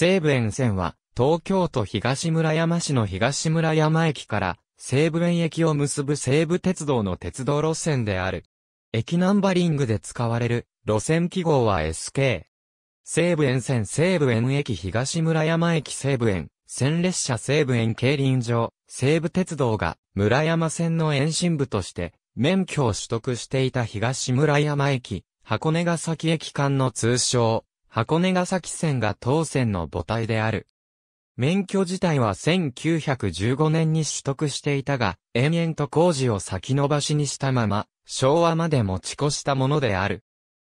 西武園線は、東京都東村山市の東村山駅から西武園駅を結ぶ西武鉄道の鉄道路線である。駅ナンバリングで使われる路線記号は SK。西武沿線西武園駅東村山駅西武園、線列車西武園競輪場、西武鉄道が村山線の延伸部として免許を取得していた東村山駅、箱根ヶ崎駅間の通称、箱根ヶ崎線が当線の母体である。免許自体は1915年に取得していたが、延々と工事を先延ばしにしたまま、昭和まで持ち越したものである。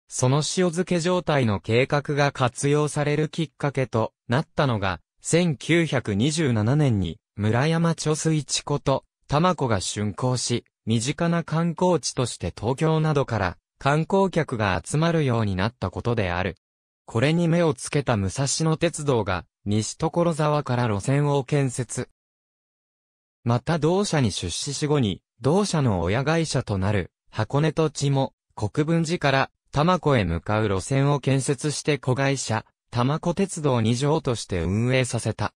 その塩漬け状態の計画が活用されるきっかけとなったのが、1927年に村山貯水池こと玉子が竣工し、身近な観光地として東京などから観光客が集まるようになったことである。これに目をつけた武蔵野鉄道が、西所沢から路線を建設。また同社に出資し後に、同社の親会社となる、箱根と地も、国分寺から、玉子へ向かう路線を建設して子会社、玉子鉄道2条として運営させた。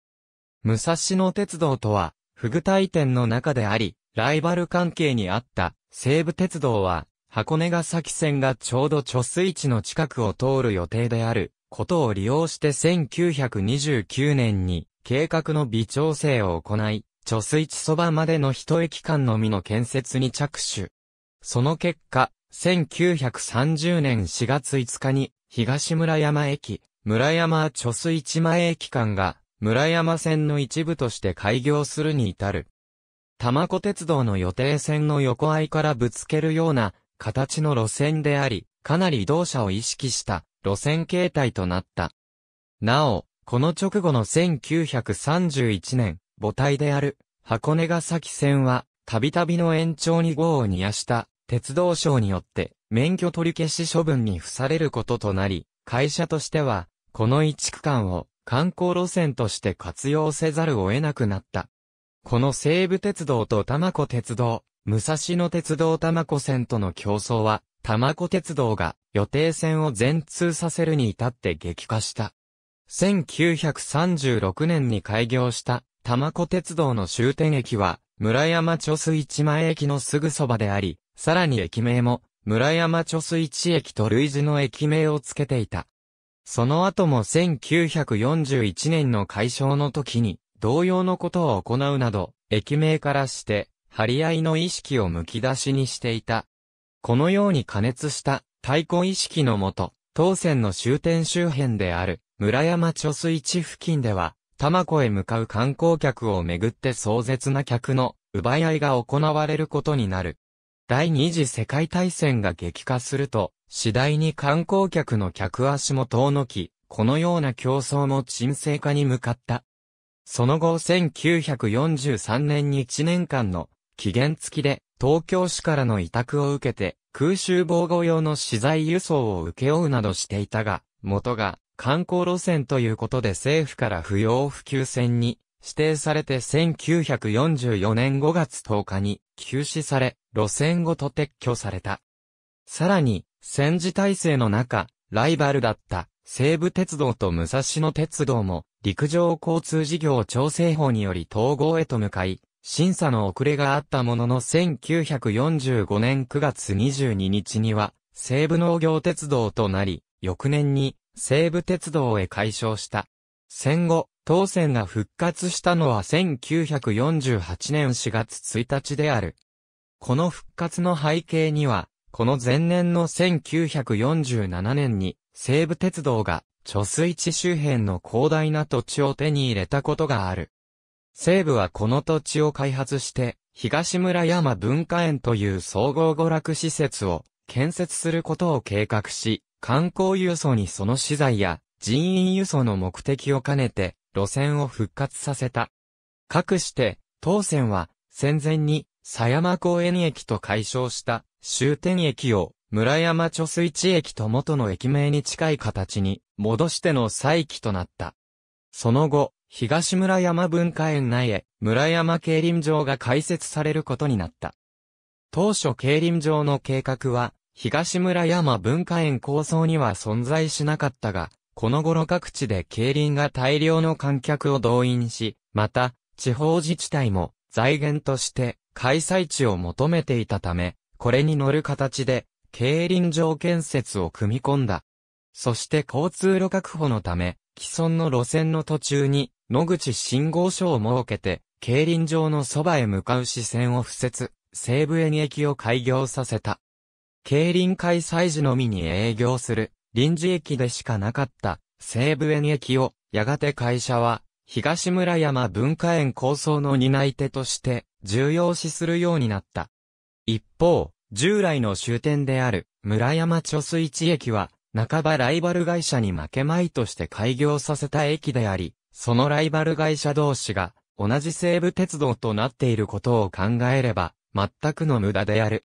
武蔵野鉄道とは、不具体店の中であり、ライバル関係にあった、西武鉄道は、箱根ヶ崎線がちょうど貯水池の近くを通る予定であることを利用して1929年に計画の微調整を行い、貯水池そばまでの一駅間のみの建設に着手。その結果、1930年4月5日に東村山駅、村山貯水池前駅間が村山線の一部として開業するに至る。玉子鉄道の予定線の横合いからぶつけるような形の路線であり、かなり移動車を意識した路線形態となった。なお、この直後の1931年、母体である箱根ヶ崎線は、たびたびの延長に号を煮やした鉄道省によって免許取り消し処分に付されることとなり、会社としては、この一区間を観光路線として活用せざるを得なくなった。この西武鉄道と多摩湖鉄道、武蔵野鉄道玉子線との競争は、玉子鉄道が予定線を全通させるに至って激化した。1936年に開業した玉子鉄道の終点駅は、村山貯水市前駅のすぐそばであり、さらに駅名も、村山貯水市駅と類似の駅名をつけていた。その後も1941年の解消の時に、同様のことを行うなど、駅名からして、張り合いの意識をむき出しにしていた。このように加熱した太鼓意識のもと、当選の終点周辺である村山貯水池付近では、玉子へ向かう観光客をめぐって壮絶な客の奪い合いが行われることになる。第二次世界大戦が激化すると、次第に観光客の客足も遠のき、このような競争も沈静化に向かった。その後1943年に1年間の期限付きで、東京市からの委託を受けて、空襲防護用の資材輸送を請け負うなどしていたが、元が観光路線ということで政府から不要不急線に指定されて1944年5月10日に休止され、路線ごと撤去された。さらに、戦時体制の中、ライバルだった西武鉄道と武蔵野鉄道も陸上交通事業調整法により統合へと向かい、審査の遅れがあったものの1945年9月22日には、西武農業鉄道となり、翌年に西武鉄道へ改称した。戦後、当選が復活したのは1948年4月1日である。この復活の背景には、この前年の1947年に西武鉄道が貯水池周辺の広大な土地を手に入れたことがある。西部はこの土地を開発して、東村山文化園という総合娯楽施設を建設することを計画し、観光輸送にその資材や人員輸送の目的を兼ねて路線を復活させた。かくして、当線は戦前に狭山公園駅と解消した終点駅を村山貯水池駅と元の駅名に近い形に戻しての再起となった。その後、東村山文化園内へ村山競輪場が開設されることになった。当初競輪場の計画は、東村山文化園構想には存在しなかったが、この頃各地で競輪が大量の観客を動員し、また、地方自治体も財源として開催地を求めていたため、これに乗る形で、競輪場建設を組み込んだ。そして交通路確保のため、既存の路線の途中に、野口信号所を設けて、競輪場のそばへ向かう視線を敷設、西武園駅を開業させた。競輪開催時のみに営業する、臨時駅でしかなかった、西武園駅を、やがて会社は、東村山文化園構想の担い手として、重要視するようになった。一方、従来の終点である、村山貯水池駅は、半ばライバル会社に負けまいとして開業させた駅であり、そのライバル会社同士が同じ西武鉄道となっていることを考えれば、全くの無駄である。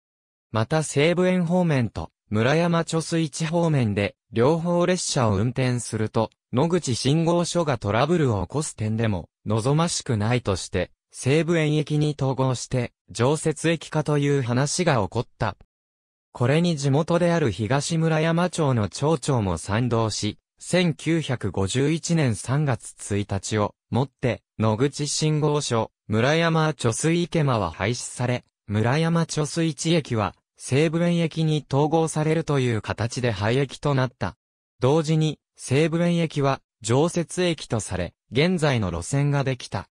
また西武園方面と村山貯水池方面で両方列車を運転すると、野口信号所がトラブルを起こす点でも望ましくないとして、西武園駅に統合して常設駅化という話が起こった。これに地元である東村山町の町長も賛同し、1951年3月1日をもって野口信号所村山貯水池間は廃止され、村山貯水池駅は西武園駅に統合されるという形で廃駅となった。同時に西武園駅は常設駅とされ、現在の路線ができた。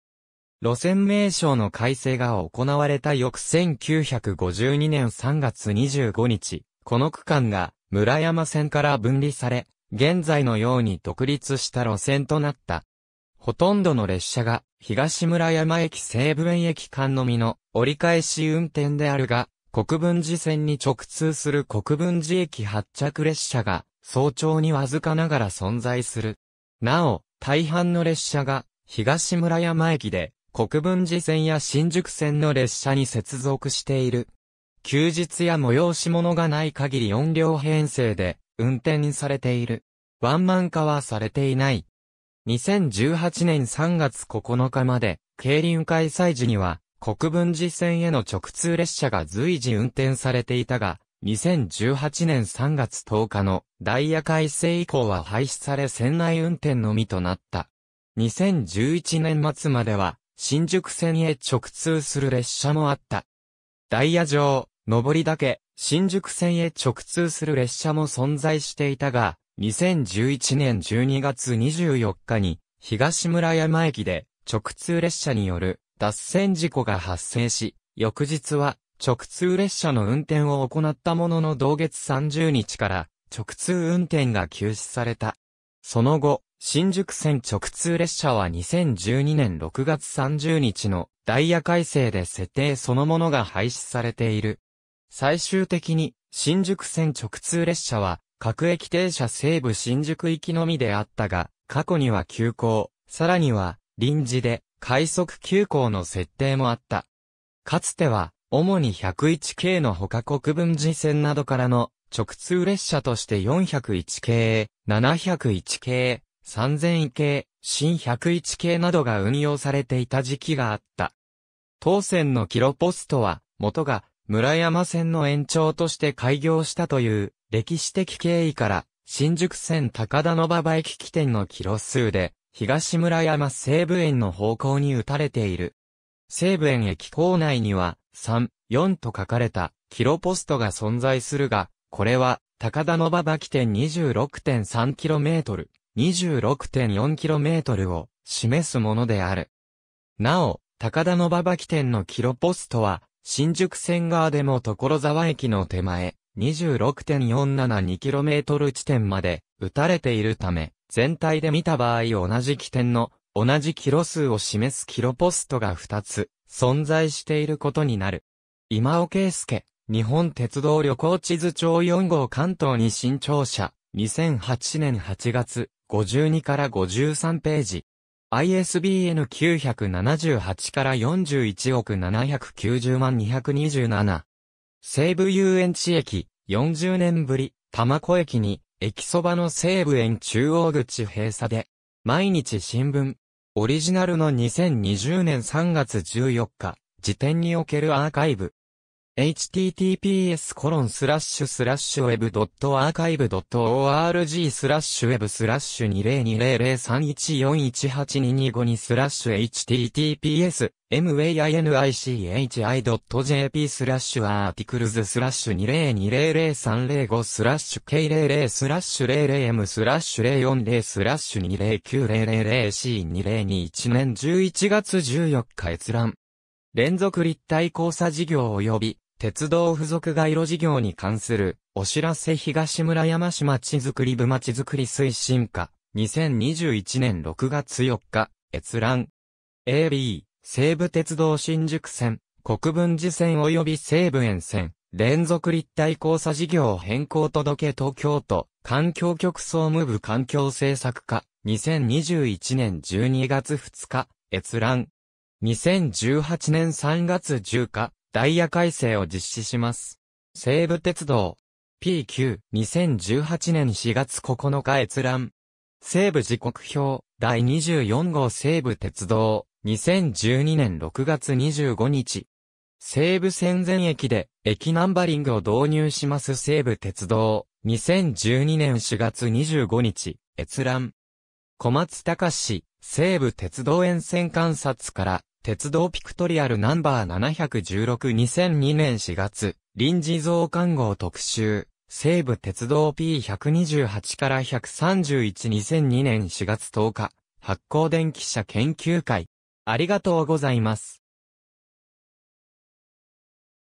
路線名称の改正が行われた翌1952年3月25日、この区間が村山線から分離され、現在のように独立した路線となった。ほとんどの列車が東村山駅西武園駅間のみの折り返し運転であるが、国分寺線に直通する国分寺駅発着列車が早朝にわずかながら存在する。なお、大半の列車が東村山駅で国分寺線や新宿線の列車に接続している。休日や催し物がない限り4両編成で運転されている。ワンマン化はされていない。2018年3月9日まで、競輪開催時には、国分寺線への直通列車が随時運転されていたが、2018年3月10日のダイヤ改正以降は廃止され船内運転のみとなった。2011年末までは、新宿線へ直通する列車もあった。ダイヤ上、上りだけ、新宿線へ直通する列車も存在していたが、2011年12月24日に、東村山駅で、直通列車による脱線事故が発生し、翌日は直通列車の運転を行ったものの同月30日から直通運転が休止された。その後、新宿線直通列車は2012年6月30日のダイヤ改正で設定そのものが廃止されている。最終的に、新宿線直通列車は、各駅停車西部新宿行きのみであったが、過去には急行、さらには、臨時で、快速急行の設定もあった。かつては、主に101系の他国分寺線などからの直通列車として401系、701系、3000系、新101系などが運用されていた時期があった。当線のキロポストは、元が村山線の延長として開業したという歴史的経緯から、新宿線高田の馬場駅起点のキロ数で、東村山西部園の方向に打たれている。西部園駅構内には、3、4と書かれた、キロポストが存在するが、これは、高田の馬場起点 26.3km、26.4km を示すものである。なお、高田の馬場起点のキロポストは、新宿線側でも所沢駅の手前、26.472km 地点まで、打たれているため、全体で見た場合同じ起点の、同じキロ数を示すキロポストが2つ、存在していることになる。今尾圭介、日本鉄道旅行地図帳4号関東に新庁舎、2008年8月、52から53ページ。ISBN 978から41億790万227。西武遊園地駅、40年ぶり、玉子駅に、駅そばの西武園中央口閉鎖で、毎日新聞、オリジナルの2020年3月14日、時点におけるアーカイブ。https://web.archive.org スラッシュ web スラッシュ20200314182252スラッシュ https mainichi.jp スラッシュアーティクルズスラッシュ2020305スラッシュ K00 スラッシュ 00M スラッシュ040スラッシュ 20900C2021 年11月14日閲覧連続立体交差事業及び鉄道付属街路事業に関する、お知らせ東村山市町づくり部まちづくり推進課、2021年6月4日、閲覧。AB、西武鉄道新宿線、国分寺線及び西武沿線、連続立体交差事業変更届東京都、環境局総務部環境政策課、2021年12月2日、閲覧。2018年3月10日、ダイヤ改正を実施します。西武鉄道 P9 2018年4月9日閲覧西武時刻表第24号西武鉄道2012年6月25日西武戦前駅で駅ナンバリングを導入します西武鉄道2012年4月25日閲覧小松隆市西武鉄道沿線観察から鉄道ピクトリアルナンバー716-2002年4月、臨時増刊号特集、西武鉄道 P128 から131-2002年4月10日、発行電気車研究会。ありがとうございます。